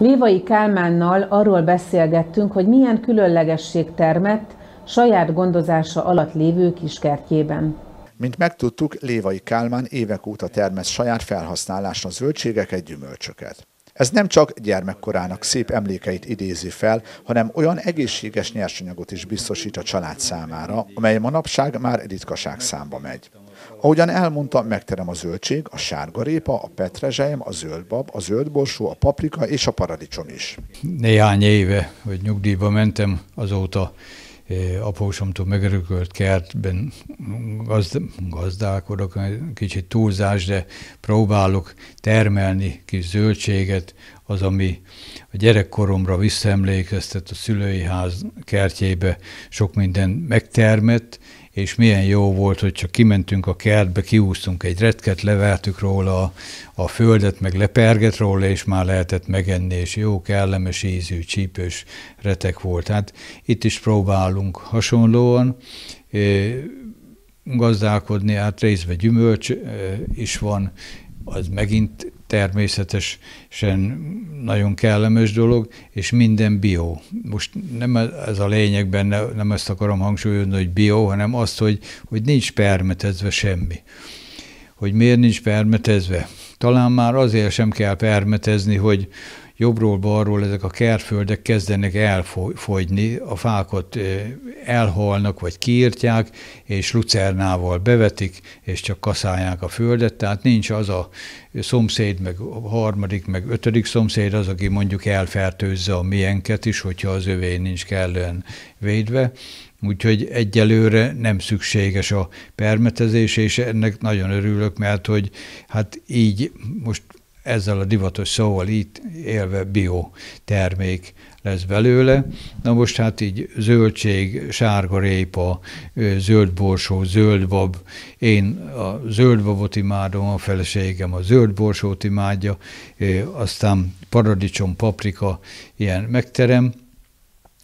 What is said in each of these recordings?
Lévai Kálmánnal arról beszélgettünk, hogy milyen különlegesség termett saját gondozása alatt lévő kiskertjében. Mint megtudtuk, Lévai Kálmán évek óta termesz saját felhasználásra zöldségeket, gyümölcsöket. Ez nem csak gyermekkorának szép emlékeit idézi fel, hanem olyan egészséges nyersanyagot is biztosít a család számára, amely manapság már ritkaság számba megy. Ahogyan elmondtam, megterem a zöldség, a sárgarépa, a petrezselyem, a zöldbab, a zöldborsó, a paprika és a paradicsom is. Néhány éve, hogy nyugdíjba mentem, azóta eh, apósomtól megörökölt kertben gazd, gazdálkodok, kicsit túlzás, de próbálok termelni kis zöldséget, az, ami a gyerekkoromra visszaemlékeztet a szülői ház kertjébe, sok minden megtermett, és milyen jó volt, hogy csak kimentünk a kertbe, kiúztunk egy retket, levertük róla a, a földet, meg leperget róla, és már lehetett megenni, és jó, kellemes ízű, csípős retek volt. Hát itt is próbálunk hasonlóan eh, gazdálkodni, hát részben gyümölcs eh, is van, az megint természetesen nagyon kellemes dolog, és minden bio. Most nem ez a lényeg benne, nem ezt akarom hangsúlyozni, hogy bio, hanem azt, hogy, hogy nincs permetezve semmi. Hogy miért nincs permetezve? Talán már azért sem kell permetezni, hogy jobbról-balról ezek a kertföldek kezdenek elfogyni, a fákat elhalnak vagy kiirtják, és lucernával bevetik, és csak kaszálják a földet, tehát nincs az a szomszéd, meg a harmadik, meg ötödik szomszéd az, aki mondjuk elfertőzze a mienket is, hogyha az övé nincs kellően védve. Úgyhogy egyelőre nem szükséges a permetezés, és ennek nagyon örülök, mert hogy hát így most ezzel a divatos szóval itt élve bio termék lesz belőle. Na most hát így zöldség, sárga répa, zöld borsó, zöld bab. Én a zöld babot imádom, a feleségem a zöld borsót imádja, aztán paradicsom, paprika, ilyen megterem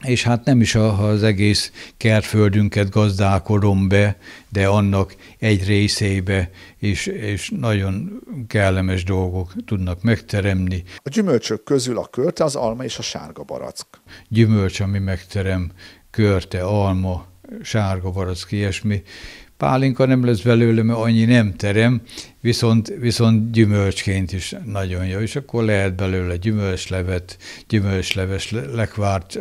és hát nem is az egész kertföldünket gazdálkodom be, de annak egy részébe, és, és nagyon kellemes dolgok tudnak megteremni. A gyümölcsök közül a körte, az alma és a sárga barack. Gyümölcs, ami megterem, körte, alma, sárga barack, ilyesmi, pálinka nem lesz belőle, mert annyi nem terem, viszont, viszont gyümölcsként is nagyon jó, és akkor lehet belőle gyümölcslevet, gyümölcsleves lekvárt,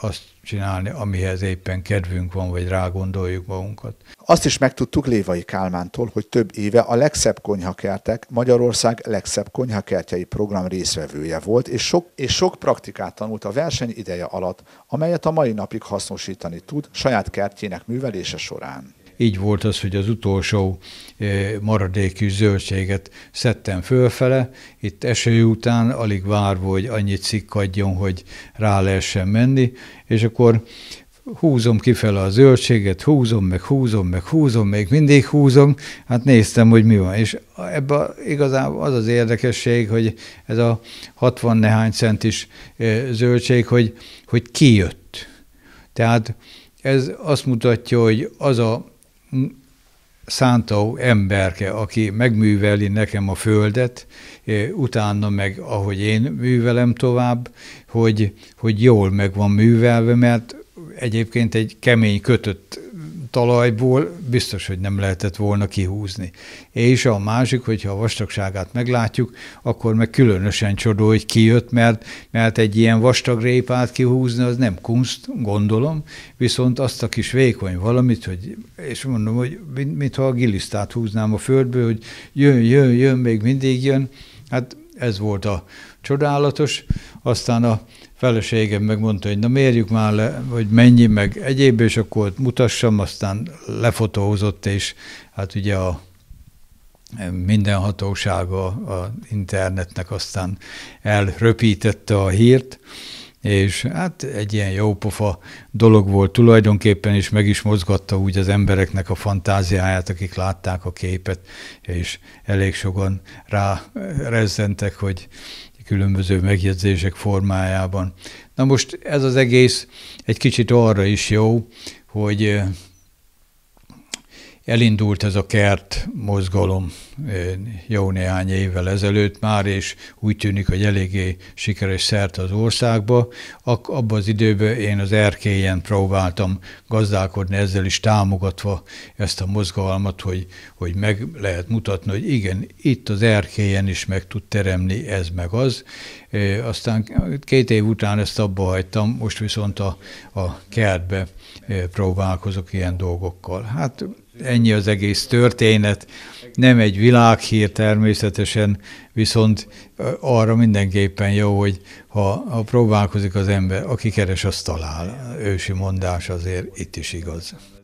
azt csinálni, amihez éppen kedvünk van, vagy rágondoljuk magunkat. Azt is megtudtuk Lévai Kálmántól, hogy több éve a Legszebb Konyhakertek Magyarország Legszebb Konyhakertjei program részvevője volt, és sok, és sok praktikát tanult a verseny ideje alatt, amelyet a mai napig hasznosítani tud saját kertjének művelése során. Így volt az, hogy az utolsó eh, maradékű zöldséget szedtem fölfele, itt eső után alig várva, hogy annyit szikkadjon, hogy rá lehessen menni, és akkor húzom kifele a zöldséget, húzom, meg húzom, meg húzom, még mindig húzom, hát néztem, hogy mi van. És ebben igazán az az érdekesség, hogy ez a 60 nehány centis eh, zöldség, hogy, hogy kijött. Tehát ez azt mutatja, hogy az a szántó emberke, aki megműveli nekem a földet, eh, utána meg, ahogy én művelem tovább, hogy, hogy jól meg van művelve, mert egyébként egy kemény kötött talajból biztos, hogy nem lehetett volna kihúzni. És a másik, hogyha a vastagságát meglátjuk, akkor meg különösen csodó, hogy kijött, mert, mert egy ilyen vastag répát kihúzni, az nem kunst, gondolom, viszont azt a kis vékony valamit, hogy, és mondom, hogy mintha a gilisztát húznám a földből, hogy jön, jön, jön, még mindig jön, hát ez volt a csodálatos. Aztán a feleségem megmondta, hogy na mérjük már le, hogy mennyi, meg egyéb, és akkor mutassam, aztán lefotózott, és hát ugye a minden hatósága a internetnek aztán elröpítette a hírt, és hát egy ilyen jópofa dolog volt tulajdonképpen, és meg is mozgatta úgy az embereknek a fantáziáját, akik látták a képet, és elég sokan rá rezzentek, hogy különböző megjegyzések formájában. Na most ez az egész egy kicsit arra is jó, hogy Elindult ez a kert mozgalom jó néhány évvel ezelőtt már, és úgy tűnik, hogy eléggé sikeres szert az országba. Abban az időben én az erkélyen próbáltam gazdálkodni ezzel is támogatva ezt a mozgalmat, hogy, hogy meg lehet mutatni, hogy igen, itt az erkélyen is meg tud teremni ez meg az. Aztán két év után ezt abba hagytam, most viszont a, a kertbe próbálkozok ilyen dolgokkal. Hát ennyi az egész történet. Nem egy világhír természetesen, viszont arra mindenképpen jó, hogy ha, ha próbálkozik az ember, aki keres, azt talál. Ősi mondás azért itt is igaz.